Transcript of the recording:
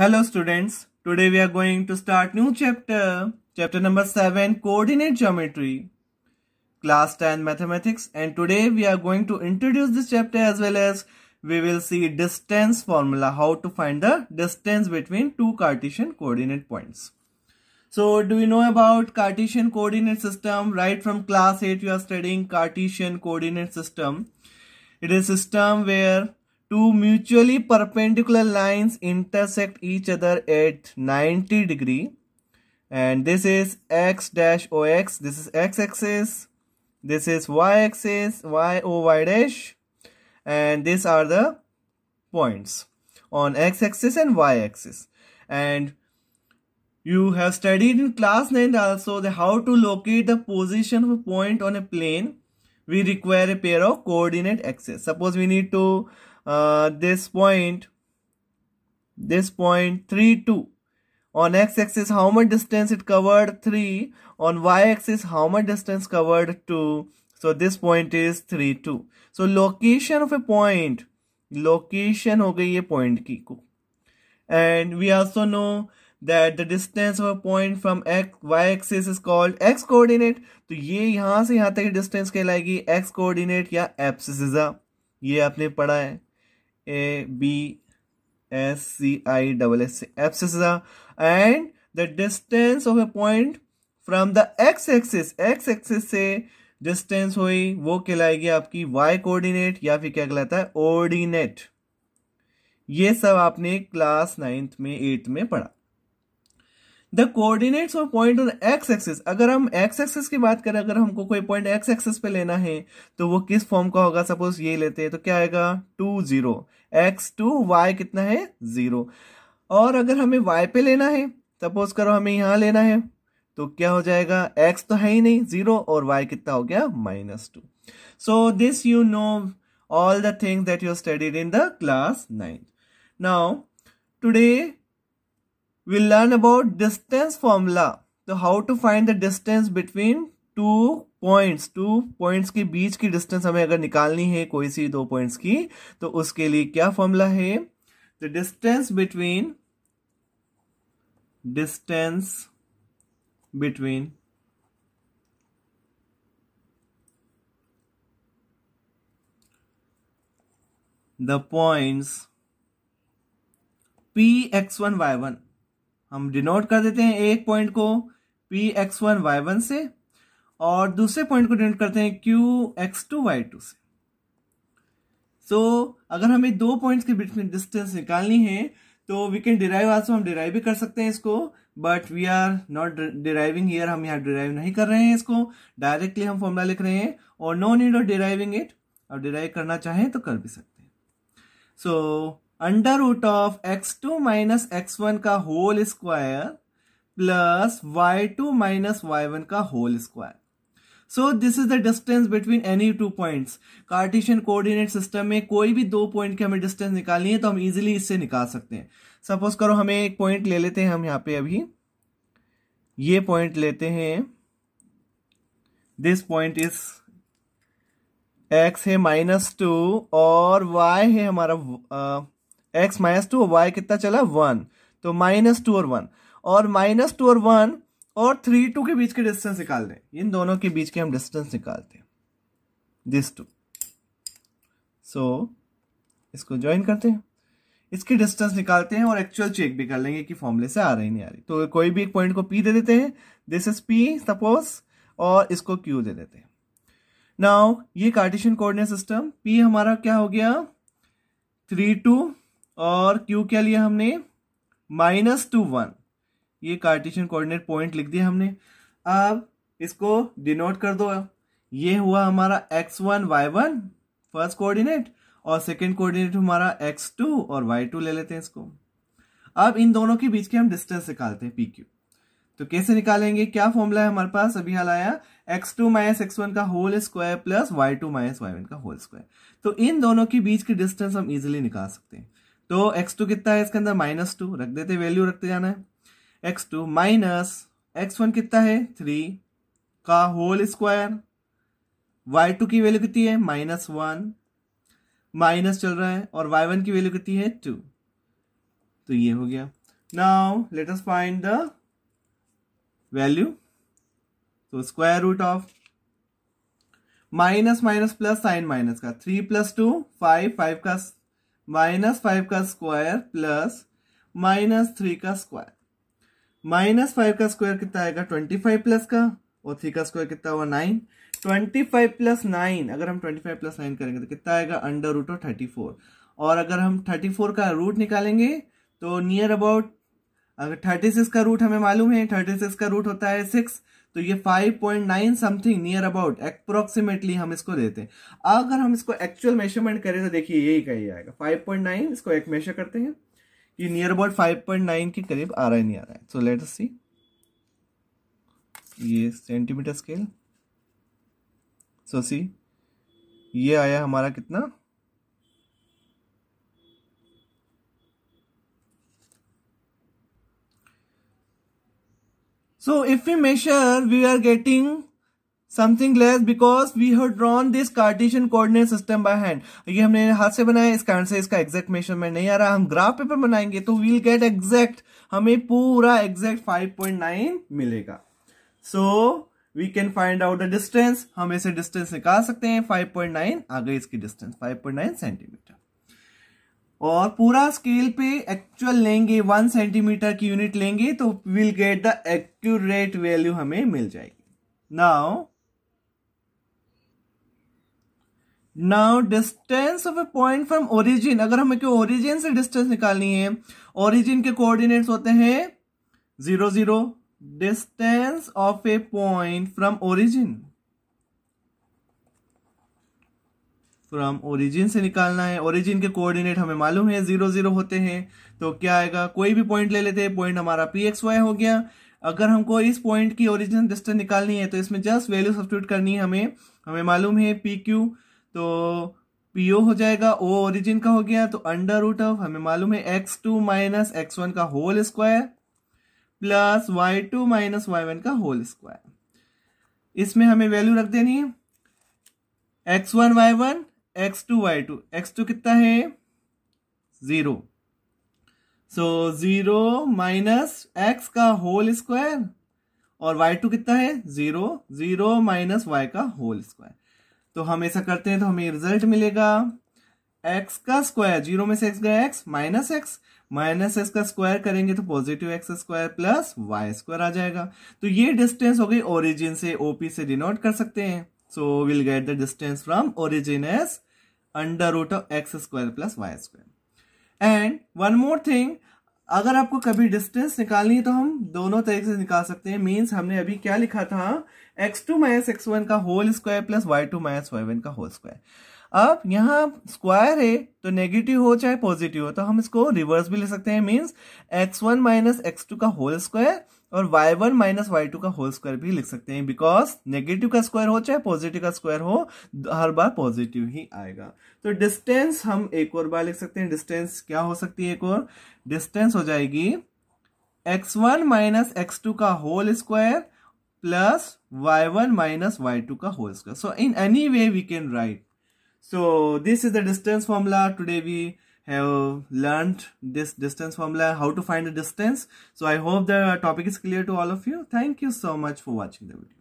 Hello students, today we are going to start new chapter, chapter number 7 coordinate geometry, class 10 mathematics and today we are going to introduce this chapter as well as we will see distance formula, how to find the distance between two Cartesian coordinate points. So do you know about Cartesian coordinate system? Right from class 8 you are studying Cartesian coordinate system. It is a system where Two mutually perpendicular lines intersect each other at 90 degree and this is x dash ox this is x axis this is y axis y o y dash and these are the points on x axis and y axis and you have studied in class 9 also the how to locate the position of a point on a plane we require a pair of coordinate axes suppose we need to this point this point 3 2 on x-axis how much distance it covered 3 on y-axis how much distance covered 2 so this point is 3 2 so location of a point location ho gayi ye point ki ko and we also know that the distance of a point from x y axis is called x coordinate to ye yahan se yahan tak distance kehlayegi x coordinate ya abscissa ye aapne padha hai A B S C I double S abscissa and the distance of a point from the x axis x axis से डिस्टेंस हुई वो कहलाएगी आपकी Y coordinate या फिर क्या कहलाता है ऑर्डिनेट ये सब आपने क्लास नाइन्थ में एट्थ में पढ़ा the coordinates of point on x axis अगर हम एक्स एक्सिस की बात करें अगर हमको कोई पॉइंट एक्स एक्सिस पे लेना है तो वो किस फॉर्म का होगा सपोज ये लेते हैं तो क्या आएगा two zero x two y कितना है जीरो और अगर हमें वाई पे लेना है सपोज करो हमें यहाँ लेना है तो क्या हो जाएगा एक्स तो है ही नहीं जीरो और वाई कितना हो गया minus two so this you know all the things that you studied in the class ninth now today we'll learn about distance formula तो how to find the distance between two points two points के बीच की distance हमें अगर निकालनी है कोई सी दो पॉइंट्स की तो उसके लिए क्या फॉर्मूला है the distance between distance between the points P x one y one हम डिनोट कर देते हैं एक पॉइंट को P x one y one से और दूसरे पॉइंट को डिनोट करते हैं Q x two y two से सो so, अगर हमें दो पॉइंट्स के बीच में डिस्टेंस निकालनी है तो वी कैन डिराइव आल्सो हम डिराइव भी कर सकते हैं इसको but we are not deriving here हम यहाँ डिराइव नहीं कर रहे हैं इसको डायरेक्टली हम फॉर्मूला लिख रहे हैं और no need of deriving it और डिराइव करना चाहें तो कर भी सकते हैं so so, under root of x two minus x one का whole square plus y two minus y one का whole square so this is the distance between any two points Cartesian coordinate system में कोई भी दो point की हमें distance निकालनी है तो हम इजीली इससे निकाल सकते हैं सपोज करो हमें एक पॉइंट ले लेते हैं हम यहाँ पे अभी ये पॉइंट लेते हैं दिस पॉइंट इज एक्स है माइनस टू और वाई है हमारा एक्स माइनस टू वाई कितना चला वन तो माइनस टू और वन और माइनस टू और वन और थ्री टू के बीच के डिस्टेंस निकाल दें इन दोनों के बीच के हम डिस्टेंस निकालते हैं दिस टू सो इसको ज्वाइन करते हैं इसकी डिस्टेंस निकालते हैं और एक्चुअल चेक भी कर लेंगे कि फॉर्मूले से आ रही नहीं आ रही तो कोई भी एक पॉइंट को पी दे देते हैं दिस इज पी सपोज और इसको क्यू दे देते हैं नाउ ये कार्टिशियन कोऑर्डिनेट सिस्टम पी हमारा क्या हो गया थ्री टू और क्यू क्या लिया हमने माइनस टू वन ये कार्टेशियन कोऑर्डिनेट पॉइंट लिख दिया हमने अब इसको डिनोट कर दो ये हुआ हमारा x one y one first coordinate और सेकंड कोऑर्डिनेट हमारा एक्स टू और वाई टू ले लेते हैं इसको अब इन दोनों के बीच के हम डिस्टेंस निकालते हैं पी क्यू तो कैसे निकालेंगे क्या फॉर्मूला है हमारे पास अभी हाल आया x two minus x one का whole square plus y two minus y one का होल स्क्वायर तो इन दोनों के बीच की डिस्टेंस हम इजिली निकाल सकते हैं तो एक्स टू कितना है इसके अंदर माइनस टू रख देते वैल्यू रखते जाना है x two minus x one कितना है थ्री का होल स्क्वायर वाई टू की वैल्यू कितनी है माइनस वन माइनस चल रहा है और वाई वन की वैल्यू कितनी है टू तो ये हो गया now let us find the value तो square root of minus minus plus sign minus का three plus two five five का माइनस फाइव का स्क्वायर प्लस माइनस थ्री का स्क्वायर माइनस फाइव का स्क्वायर कितना आएगा ट्वेंटी फाइव प्लस का और थ्री का स्क्वायर कितना हुआ nine twenty five plus nine अगर हम ट्वेंटी फाइव प्लस नाइन करेंगे तो कितना आएगा under root of thirty four और अगर हम थर्टी फोर का रूट निकालेंगे तो नियर अबाउट अगर थर्टी सिक्स का रूट हमें मालूम है थर्टी सिक्स का रूट होता है सिक्स तो ये 5.9 समथिंग नियर अबाउट अप्रोक्सीमेटली हम इसको देते हैं अगर हम इसको एक्चुअल मेजरमेंट करें तो देखिए यही कही आएगा 5.9 इसको एक मेजर करते हैं ये नियर अबाउट 5.9 के करीब आ रहा है नहीं आ रहा है सो लेट अस सी ये सेंटीमीटर स्केल सो सी ये आया हमारा कितना So if we measure, we are getting something less because we have drawn this Cartesian coordinate system by hand ये हमने हाथ से बनाया इस कारण से इसका एग्जैक्ट मेजरमेंट नहीं आ रहा हम ग्राफ पेपर बनाएंगे तो वील गेट एग्जैक्ट हमें पूरा एग्जैक्ट 5.9 मिलेगा so we can find out the distance हम ऐसे डिस्टेंस निकाल सकते हैं 5.9 आ गई इसकी डिस्टेंस 5.9 सेंटीमीटर और पूरा स्केल पे एक्चुअल लेंगे वन सेंटीमीटर की यूनिट लेंगे तो will get the accurate value हमें मिल जाएगी now now distance of a point from origin अगर हमें क्यों ओरिजिन से डिस्टेंस निकालनी है ओरिजिन के कोऑर्डिनेट्स होते हैं zero zero distance of a point from origin from origin से निकालना है ओरिजिन के कोऑर्डिनेट हमें मालूम है जीरो जीरो होते हैं तो क्या आएगा कोई भी पॉइंट ले लेते हैं पॉइंट हमारा पी एक्स वाई हो गया अगर हमको इस पॉइंट की ओरिजिन डिस्टेंस निकालनी है तो इसमें जस्ट वैल्यू सब्सिट्यूट करनी है हमें हमें मालूम है पी क्यू तो पी ओ हो जाएगा ओ ओरिजिन का हो गया तो अंडर रूट ऑफ हमें मालूम है x two minus x one का whole square plus y two minus y one का होल स्क्वायर इसमें हमें वैल्यू रख देनी है x one y one x two y two x two कितना है zero so zero minus x का होल स्क्वायर और वाई टू कितना है ज़ीरो ज़ीरो माइनस वाई का होल स्क्वायर तो हम ऐसा करते हैं तो हमें रिजल्ट मिलेगा एक्स का स्क्वायर जीरो में से एक्स गया x minus x minus x का स्क्वायर करेंगे तो positive x square plus y square आ जाएगा तो ये डिस्टेंस हो गई ओरिजिन से ओपी से डिनोट कर सकते हैं so will get the distance from origin as under root of x square plus y square and one more thing अगर आपको कभी डिस्टेंस निकालनी है तो हम दोनों तरीके से निकाल सकते हैं मीन्स हमने अभी क्या लिखा था x two minus x one का whole square plus y two minus y one का होल स्क्वायर अब यहाँ स्क्वायर है तो नेगेटिव हो चाहे पॉजिटिव हो तो हम इसको रिवर्स भी ले सकते हैं means x one minus x two का होल स्क्वायर और y1 वन माइनस वाई का होल स्क्वायर भी लिख सकते हैं बिकॉज नेगेटिव का स्क्वायर हो चाहे पॉजिटिव का स्क्वायर हो हर बार पॉजिटिव ही आएगा तो डिस्टेंस हम एक और बार लिख सकते हैं डिस्टेंस क्या हो सकती है एक और डिस्टेंस हो जाएगी x one minus x two का whole square plus y one minus y two का whole square so in any way we can write so this is the distance formula today we have learned this distance formula how to find the distance so i hope the topic is clear to all of you thank you so much for watching the video